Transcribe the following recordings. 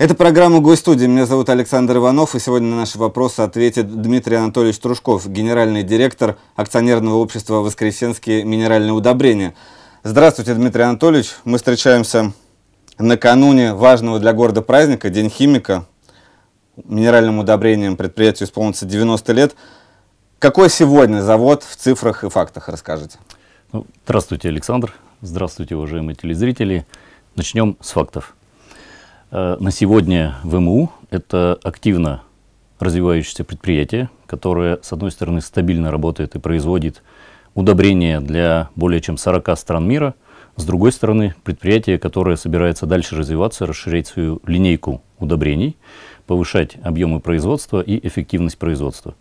Это программа «Гойстудия». Меня зовут Александр Иванов, и сегодня на наши вопросы ответит Дмитрий Анатольевич Тружков, генеральный директор акционерного общества «Воскресенские минеральные удобрения». Здравствуйте, Дмитрий Анатольевич. Мы встречаемся накануне важного для города праздника, День химика. Минеральным удобрением предприятию исполнится 90 лет. Какой сегодня завод в цифрах и фактах, расскажите. Ну, здравствуйте, Александр. Здравствуйте, уважаемые телезрители. Начнем с фактов. Э, на сегодня ВМУ – это активно развивающееся предприятие, которое, с одной стороны, стабильно работает и производит удобрения для более чем 40 стран мира, с другой стороны, предприятие, которое собирается дальше развиваться, расширять свою линейку удобрений, повышать объемы производства и эффективность производства.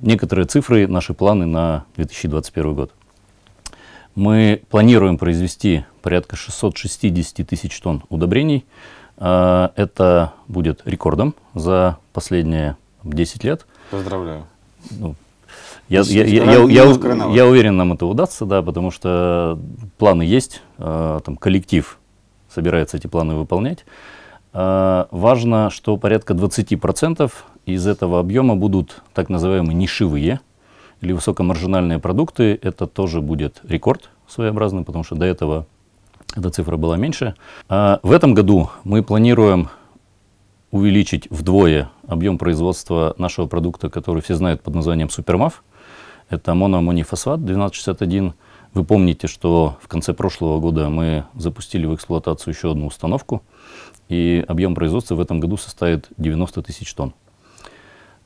Некоторые цифры, наши планы на 2021 год. Мы планируем произвести порядка 660 тысяч тонн удобрений, а, это будет рекордом за последние 10 лет. Поздравляю. Ну, я, я, я, я, я, уверен, нам это удастся, да, потому что планы есть, а, там коллектив собирается эти планы выполнять. А, важно, что порядка 20% из этого объема будут так называемые нишевые или высокомаржинальные продукты. Это тоже будет рекорд своеобразный, потому что до этого эта цифра была меньше. А в этом году мы планируем увеличить вдвое объем производства нашего продукта, который все знают под названием Супермав. Это мономонифосфат 1261. Вы помните, что в конце прошлого года мы запустили в эксплуатацию еще одну установку, и объем производства в этом году составит 90 тысяч тонн.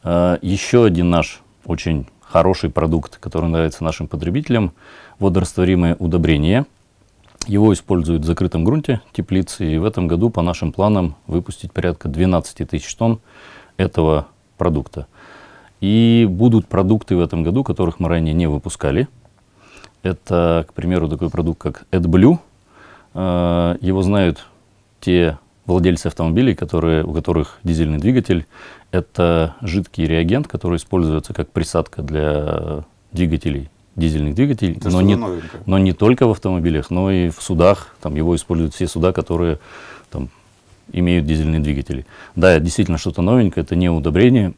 А, еще один наш очень хороший продукт, который нравится нашим потребителям, водорастворимые удобрения – его используют в закрытом грунте теплицы, и в этом году по нашим планам выпустить порядка 12 тысяч тонн этого продукта. И будут продукты в этом году, которых мы ранее не выпускали. Это, к примеру, такой продукт, как AdBlue. Э, его знают те владельцы автомобилей, которые, у которых дизельный двигатель. Это жидкий реагент, который используется как присадка для двигателей дизельных двигателей, Это но не, но не только в автомобилях, но и в судах. Там его используют все суда, которые там, имеют дизельные двигатели. Да, это действительно что-то новенькое, это не удобрение,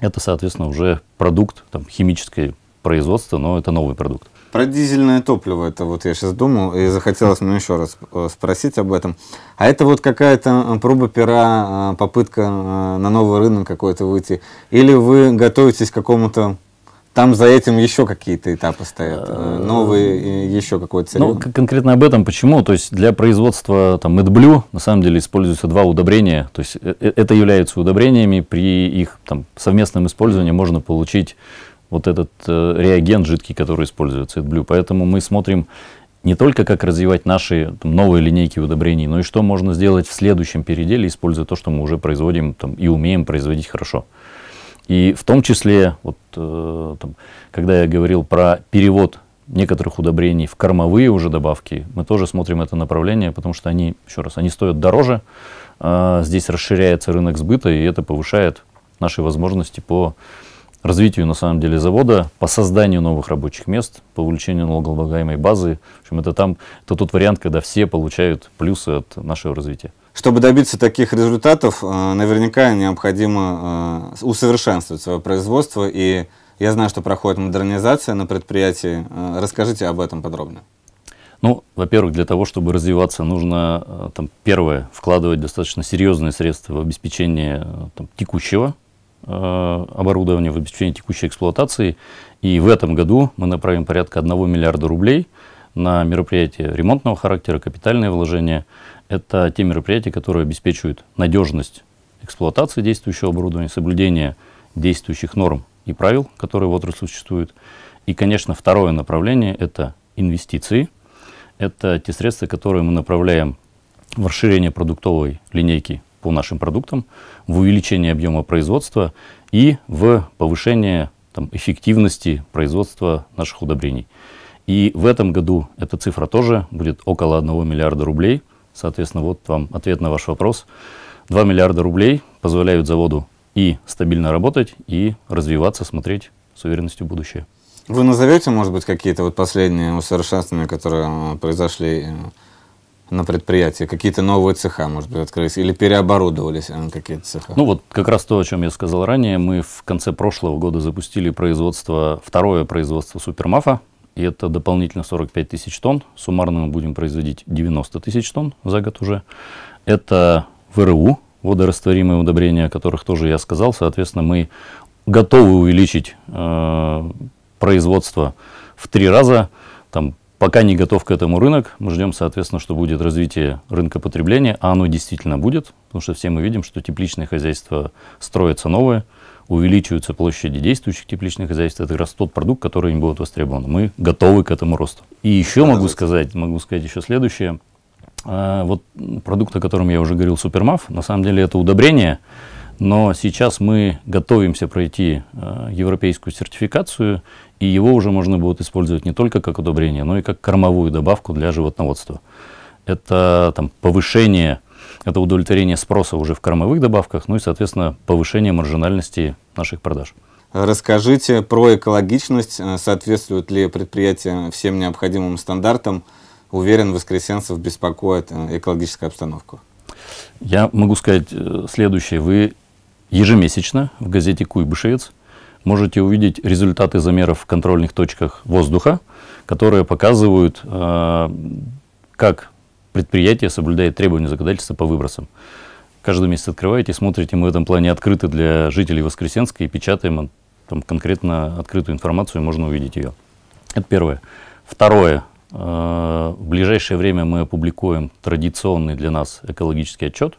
это, соответственно, уже продукт там, химическое производство, но это новый продукт. Про дизельное топливо это вот я сейчас думал, и захотелось мне еще раз э, спросить об этом. А это вот какая-то э, проба пера, э, попытка на новый рынок какой-то выйти? Или вы готовитесь к какому-то там за этим еще какие-то этапы стоят, э, э, новые еще какой-то Ну, конкретно об этом почему? То есть для производства там медблю на самом деле используются два удобрения. То есть э, это являются удобрениями, при их там, совместном использовании можно получить вот этот э, реагент жидкий, который используется, медблю. Поэтому мы смотрим не только как развивать наши там, новые линейки удобрений, но и что можно сделать в следующем переделе, используя то, что мы уже производим там, и умеем производить хорошо. И в том числе, вот, э, там, когда я говорил про перевод некоторых удобрений в кормовые уже добавки, мы тоже смотрим это направление, потому что они, еще раз, они стоят дороже, э, здесь расширяется рынок сбыта, и это повышает наши возможности по развитию, на самом деле, завода, по созданию новых рабочих мест, по увеличению налогооблагаемой базы. В общем, это, там, это тот вариант, когда все получают плюсы от нашего развития чтобы добиться таких результатов, э, наверняка необходимо э, усовершенствовать свое производство. И я знаю, что проходит модернизация на предприятии. Э, расскажите об этом подробнее. Ну, во-первых, для того, чтобы развиваться, нужно, там, первое, вкладывать достаточно серьезные средства в обеспечение там, текущего оборудования, в обеспечение текущей эксплуатации. И в этом году мы направим порядка 1 миллиарда рублей на мероприятия ремонтного характера, капитальные вложения – это те мероприятия, которые обеспечивают надежность эксплуатации действующего оборудования, соблюдение действующих норм и правил, которые в отрасли существуют. И, конечно, второе направление – это инвестиции. Это те средства, которые мы направляем в расширение продуктовой линейки по нашим продуктам, в увеличение объема производства и в повышение там, эффективности производства наших удобрений. И в этом году эта цифра тоже будет около 1 миллиарда рублей. Соответственно, вот вам ответ на ваш вопрос. 2 миллиарда рублей позволяют заводу и стабильно работать, и развиваться, смотреть с уверенностью в будущее. Вы назовете, может быть, какие-то вот последние усовершенствования, которые э, произошли э, на предприятии? Какие-то новые цеха, может быть, открылись? Или переоборудовались э, какие-то цеха? Ну вот как раз то, о чем я сказал ранее. Мы в конце прошлого года запустили производство, второе производство супермафа. И это дополнительно 45 тысяч тонн. Суммарно мы будем производить 90 тысяч тонн за год уже. Это ВРУ, водорастворимые удобрения, о которых тоже я сказал. Соответственно, мы готовы увеличить э, производство в три раза. Там, пока не готов к этому рынок, мы ждем, соответственно, что будет развитие рынка потребления, а оно действительно будет, потому что все мы видим, что тепличные хозяйства строятся новые, увеличиваются площади действующих тепличных хозяйств, это как раз тот продукт, который им будет востребован. Мы готовы к этому росту. И еще могу сказать, могу сказать еще следующее. А, вот продукт, о котором я уже говорил, Супермаф, на самом деле это удобрение, но сейчас мы готовимся пройти а, европейскую сертификацию, и его уже можно будет использовать не только как удобрение, но и как кормовую добавку для животноводства. Это там, повышение это удовлетворение спроса уже в кормовых добавках, ну и, соответственно, повышение маржинальности наших продаж. Расскажите про экологичность, э, соответствует ли предприятие всем необходимым стандартам. Уверен, воскресенцев беспокоит э, экологическая обстановка. Я могу сказать э, следующее. Вы ежемесячно в газете «Куйбышевец» можете увидеть результаты замеров в контрольных точках воздуха, которые показывают, как предприятие соблюдает требования законодательства по выбросам. Каждый месяц открываете, смотрите, мы в этом плане открыты для жителей Воскресенска и печатаем там конкретно открытую информацию, можно увидеть ее. Это первое. Второе. Э, в ближайшее время мы опубликуем традиционный для нас экологический отчет.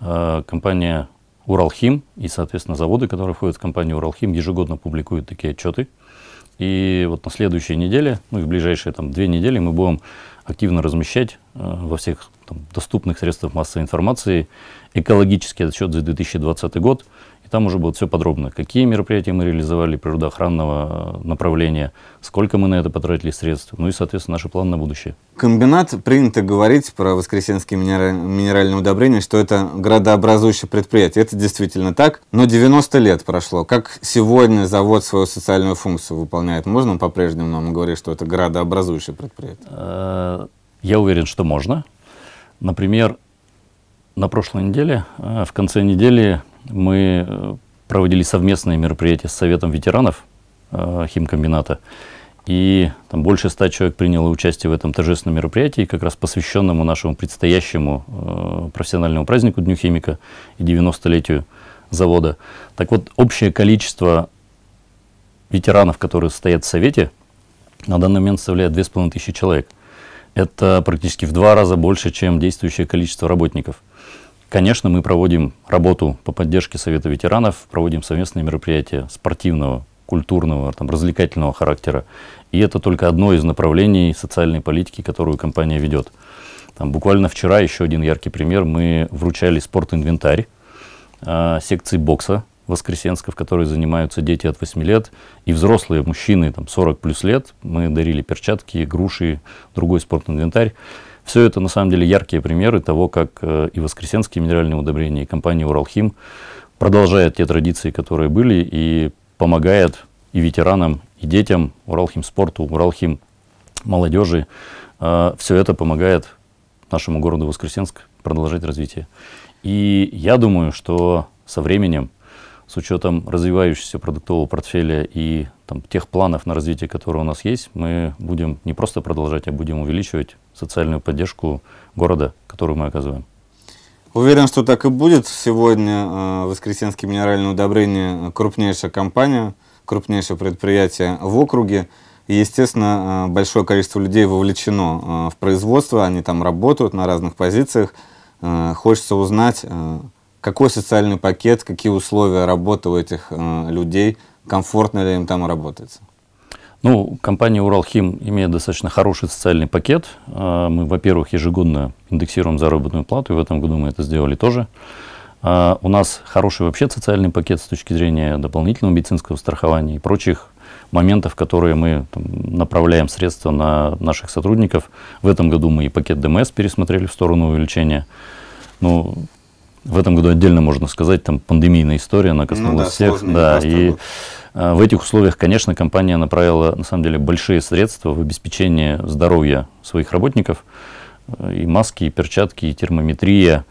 Э, компания Уралхим и, соответственно, заводы, которые входят в компанию Уралхим, ежегодно публикуют такие отчеты. И вот на следующей неделе, ну и в ближайшие там две недели мы будем активно размещать э, во всех там, доступных средствах массовой информации экологический отсчет за 2020 год – и там уже будет все подробно, какие мероприятия мы реализовали природоохранного э, направления, сколько мы на это потратили средств, ну и, соответственно, наши планы на будущее. Комбинат принято говорить про воскресенские минеральные удобрения, что это градообразующее предприятие. Это действительно так, но 90 лет прошло. Как сегодня завод свою социальную функцию выполняет? Можно по-прежнему нам говорить, что это градообразующее предприятие? Э, я уверен, что можно. Например, на прошлой неделе, э, в конце недели мы э, проводили совместные мероприятия с Советом ветеранов э, химкомбината. И там больше ста человек приняло участие в этом торжественном мероприятии, как раз посвященному нашему предстоящему э, профессиональному празднику Дню химика и 90-летию завода. Так вот, общее количество ветеранов, которые стоят в Совете, на данный момент составляет 2500 человек. Это практически в два раза больше, чем действующее количество работников. Конечно, мы проводим работу по поддержке Совета ветеранов, проводим совместные мероприятия спортивного, культурного, там, развлекательного характера. И это только одно из направлений социальной политики, которую компания ведет. Там, буквально вчера еще один яркий пример. Мы вручали спортинвентарь э, секции бокса Воскресенска, в которой занимаются дети от 8 лет, и взрослые мужчины, там, 40 плюс лет. Мы дарили перчатки, груши, другой спортивный инвентарь. Все это, на самом деле, яркие примеры того, как э, и Воскресенские минеральные удобрения, и компания «Уралхим» продолжает те традиции, которые были, и помогает и ветеранам, и детям, Уралхим спорту, Уралхим молодежи. Э, Все это помогает нашему городу Воскресенск продолжать развитие. И я думаю, что со временем с учетом развивающегося продуктового портфеля и там, тех планов на развитие, которые у нас есть, мы будем не просто продолжать, а будем увеличивать социальную поддержку города, которую мы оказываем. Уверен, что так и будет. Сегодня э, Воскресенские минеральные удобрения крупнейшая компания, крупнейшее предприятие в округе. И, естественно, э, большое количество людей вовлечено э, в производство, они там работают на разных позициях. Э, хочется узнать, какой социальный пакет, какие условия работы у этих э, людей, комфортно ли им там работать? Ну, компания «Уралхим» имеет достаточно хороший социальный пакет. Э, мы, во-первых, ежегодно индексируем заработную плату, и в этом году мы это сделали тоже. Э, у нас хороший вообще социальный пакет с точки зрения дополнительного медицинского страхования и прочих моментов, которые мы там, направляем средства на наших сотрудников. В этом году мы и пакет ДМС пересмотрели в сторону увеличения. Ну, в этом году отдельно можно сказать, там пандемийная история, она коснулась ну, да, всех. Да, и э, в этих условиях, конечно, компания направила на самом деле большие средства в обеспечение здоровья своих работников. Э, и маски, и перчатки, и термометрия.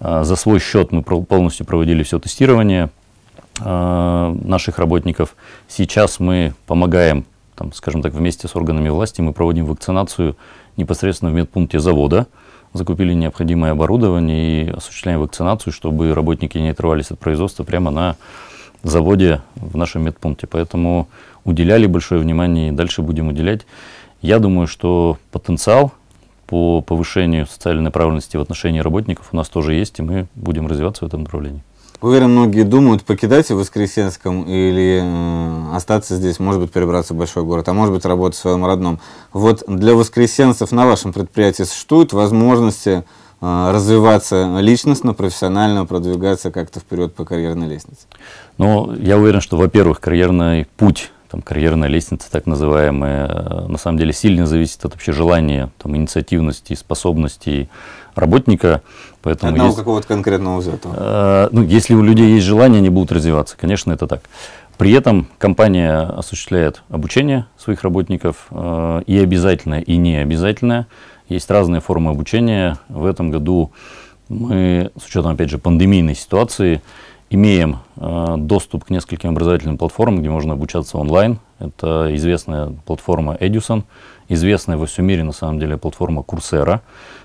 Э, за свой счет мы полностью проводили все тестирование наших работников. Сейчас мы помогаем, там, скажем так, вместе с органами власти, мы проводим вакцинацию непосредственно в медпункте завода закупили необходимое оборудование и осуществляем вакцинацию, чтобы работники не отрывались от производства прямо на заводе в нашем медпункте. Поэтому уделяли большое внимание и дальше будем уделять. Я думаю, что потенциал по повышению социальной направленности в отношении работников у нас тоже есть, и мы будем развиваться в этом направлении. Уверен, многие думают покидать в Воскресенском или э, остаться здесь, может быть, перебраться в большой город, а может быть, работать в своем родном. Вот для воскресенцев на вашем предприятии существуют возможности э, развиваться личностно, профессионально, продвигаться как-то вперед по карьерной лестнице? Ну, я уверен, что, во-первых, карьерный путь там, карьерная лестница, так называемая, э, на самом деле сильно зависит от вообще желания, там, инициативности, способностей, работника. Поэтому Одного есть, какого-то конкретного взятого. Э, ну, если у людей есть желание, они будут развиваться. Конечно, это так. При этом компания осуществляет обучение своих работников э, и обязательное, и не обязательное. Есть разные формы обучения. В этом году мы, с учетом, опять же, пандемийной ситуации, имеем э, доступ к нескольким образовательным платформам, где можно обучаться онлайн. Это известная платформа Eduson, известная во всем мире, на самом деле, платформа Курсера.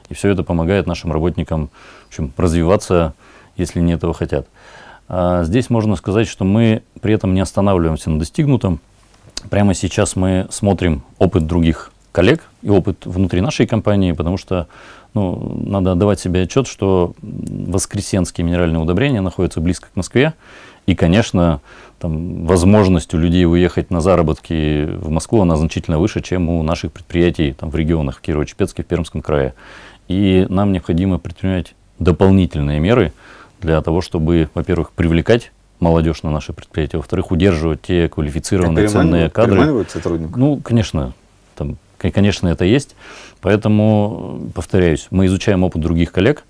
И все это помогает нашим работникам в общем, развиваться, если не этого хотят. А здесь можно сказать, что мы при этом не останавливаемся на достигнутом. Прямо сейчас мы смотрим опыт других коллег и опыт внутри нашей компании, потому что ну, надо отдавать себе отчет, что воскресенские минеральные удобрения находятся близко к Москве. И, конечно, там, возможность у людей уехать на заработки в Москву, она значительно выше, чем у наших предприятий там, в регионах, в Кирово-Чепецке, в Пермском крае. И нам необходимо предпринимать дополнительные меры для того, чтобы, во-первых, привлекать молодежь на наши предприятия, во-вторых, удерживать те квалифицированные а ценные кадры. сотрудников? Ну, конечно, там, конечно, это есть. Поэтому, повторяюсь, мы изучаем опыт других коллег,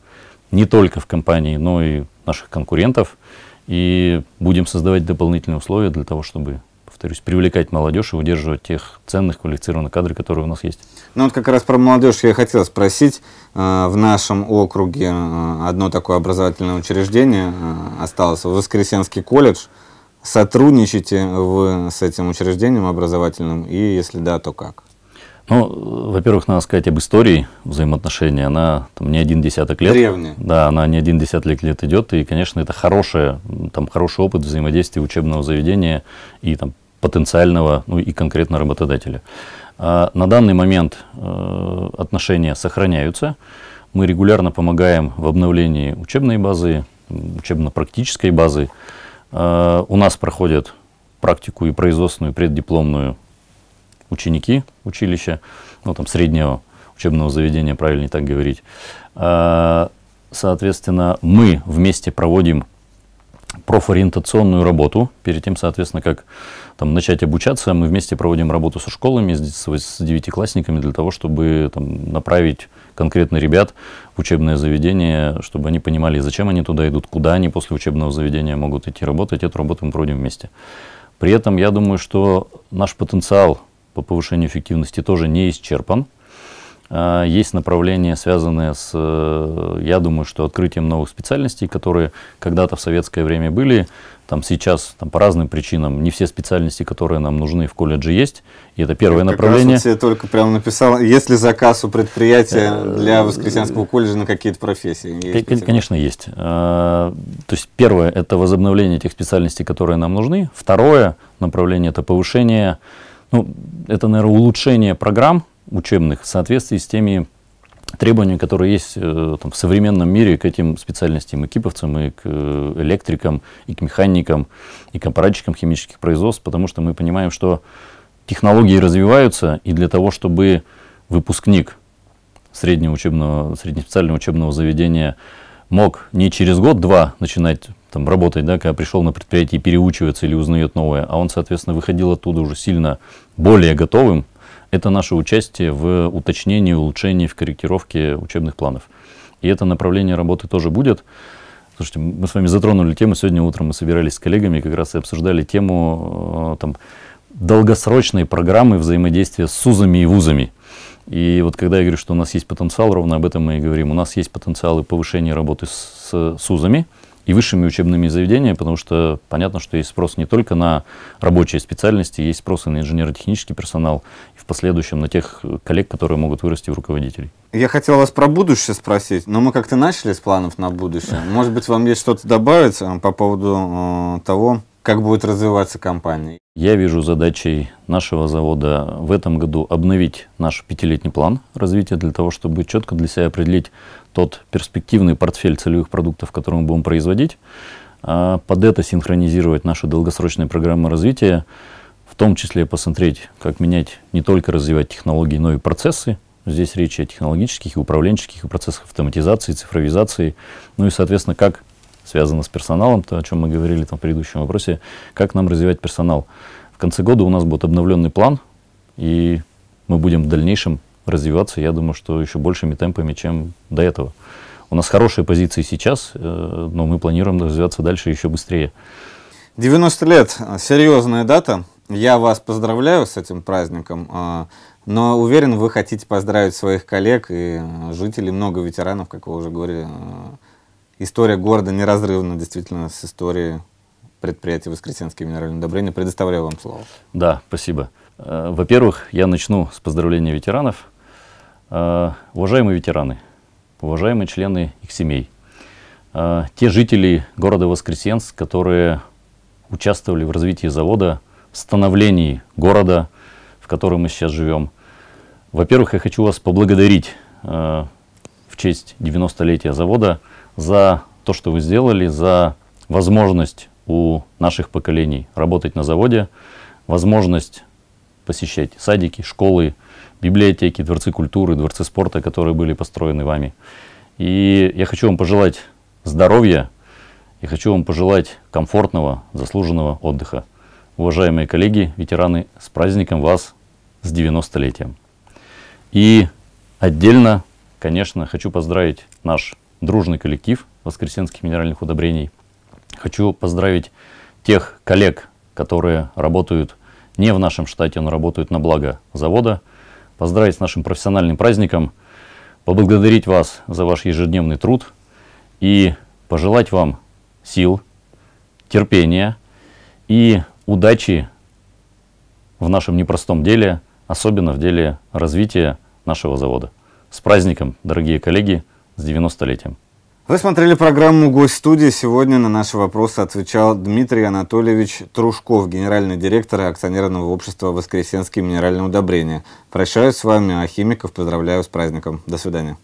не только в компании, но и наших конкурентов – и будем создавать дополнительные условия для того, чтобы повторюсь, привлекать молодежь и удерживать тех ценных квалифицированных кадров, которые у нас есть. Ну вот как раз про молодежь я хотел спросить. Э, в нашем округе э, одно такое образовательное учреждение э, осталось, Воскресенский колледж. Сотрудничаете вы с этим учреждением образовательным и если да, то как? Ну, во-первых, надо сказать об истории взаимоотношений. Она там не один десяток лет. Древняя. Да, она не один десяток лет идет. И, конечно, это хорошая, там, хороший опыт взаимодействия учебного заведения и там, потенциального, ну и конкретно работодателя. А на данный момент э, отношения сохраняются. Мы регулярно помогаем в обновлении учебной базы, учебно-практической базы. Э, у нас проходят практику и производственную преддипломную ученики училища, ну там среднего учебного заведения, правильнее так говорить. А, соответственно, мы вместе проводим профориентационную работу. Перед тем, соответственно, как там, начать обучаться, мы вместе проводим работу со школами, с, с девятиклассниками для того, чтобы там, направить конкретно ребят в учебное заведение, чтобы они понимали, зачем они туда идут, куда они после учебного заведения могут идти работать. Эту работу мы проводим вместе. При этом я думаю, что наш потенциал по повышению эффективности тоже не исчерпан. А, есть направления, связанные с, э, я думаю, что открытием новых специальностей, которые когда-то в советское время были. Там сейчас там, по разным причинам не все специальности, которые нам нужны в колледже есть. И это первое как направление. Раз вот я только прямо написал, есть ли заказ у предприятия э, для Воскресенского колледжа на какие-то профессии? Есть Конечно, есть. Э, то есть первое – это возобновление тех специальностей, которые нам нужны. Второе направление – это повышение ну, это, наверное, улучшение программ учебных в соответствии с теми требованиями, которые есть э, там, в современном мире к этим специальностям, и киповцам, и к э, электрикам, и к механикам, и к аппаратчикам химических производств, потому что мы понимаем, что технологии развиваются, и для того, чтобы выпускник среднего учебного, среднеспециального учебного заведения мог не через год-два начинать там, работать, да, когда пришел на предприятие, переучивается или узнает новое, а он, соответственно, выходил оттуда уже сильно более готовым, это наше участие в уточнении, улучшении, в корректировке учебных планов. И это направление работы тоже будет. Слушайте, мы с вами затронули тему, сегодня утром мы собирались с коллегами, как раз и обсуждали тему э, там, долгосрочной программы взаимодействия с СУЗами и ВУЗами. И вот когда я говорю, что у нас есть потенциал, ровно об этом мы и говорим. У нас есть потенциалы повышения работы с СУЗами, и высшими учебными заведениями, потому что понятно, что есть спрос не только на рабочие специальности, есть спрос и на инженерно-технический персонал, и в последующем на тех коллег, которые могут вырасти в руководителей. Я хотел вас про будущее спросить, но мы как-то начали с планов на будущее. Может быть, вам есть что-то добавить э, по поводу э, того, как будет развиваться компания. Я вижу задачей нашего завода в этом году обновить наш пятилетний план развития для того, чтобы четко для себя определить тот перспективный портфель целевых продуктов, которые мы будем производить, а, под это синхронизировать наши долгосрочные программы развития, в том числе посмотреть, как менять не только развивать технологии, но и процессы. Здесь речь о технологических и управленческих и процессах автоматизации, цифровизации, ну и, соответственно, как связано с персоналом, то, о чем мы говорили там, в предыдущем вопросе, как нам развивать персонал. В конце года у нас будет обновленный план, и мы будем в дальнейшем развиваться, я думаю, что еще большими темпами, чем до этого. У нас хорошие позиции сейчас, э, но мы планируем развиваться дальше еще быстрее. 90 лет – серьезная дата. Я вас поздравляю с этим праздником, а, но уверен, вы хотите поздравить своих коллег и жителей, много ветеранов, как вы уже говорили, э, история города неразрывна действительно с историей предприятия «Воскресенские минеральные удобрения». Предоставляю вам слово. Да, спасибо. Э, во-первых, я начну с поздравления ветеранов. Э, уважаемые ветераны, уважаемые члены их семей, э, те жители города Воскресенск, которые участвовали в развитии завода, в становлении города, в котором мы сейчас живем. Во-первых, я хочу вас поблагодарить в честь 90-летия завода – за то, что вы сделали, за возможность у наших поколений работать на заводе, возможность посещать садики, школы, библиотеки, дворцы культуры, дворцы спорта, которые были построены вами. И я хочу вам пожелать здоровья, и хочу вам пожелать комфортного, заслуженного отдыха. Уважаемые коллеги, ветераны, с праздником вас, с 90-летием. И отдельно, конечно, хочу поздравить наш дружный коллектив воскресенских минеральных удобрений. Хочу поздравить тех коллег, которые работают не в нашем штате, но работают на благо завода. Поздравить с нашим профессиональным праздником, поблагодарить вас за ваш ежедневный труд и пожелать вам сил, терпения и удачи в нашем непростом деле, особенно в деле развития нашего завода. С праздником, дорогие коллеги! с 90-летием. Вы смотрели программу «Гость студии». Сегодня на наши вопросы отвечал Дмитрий Анатольевич Трушков, генеральный директор акционерного общества «Воскресенские минеральные удобрения». Прощаюсь с вами, а химиков поздравляю с праздником. До свидания.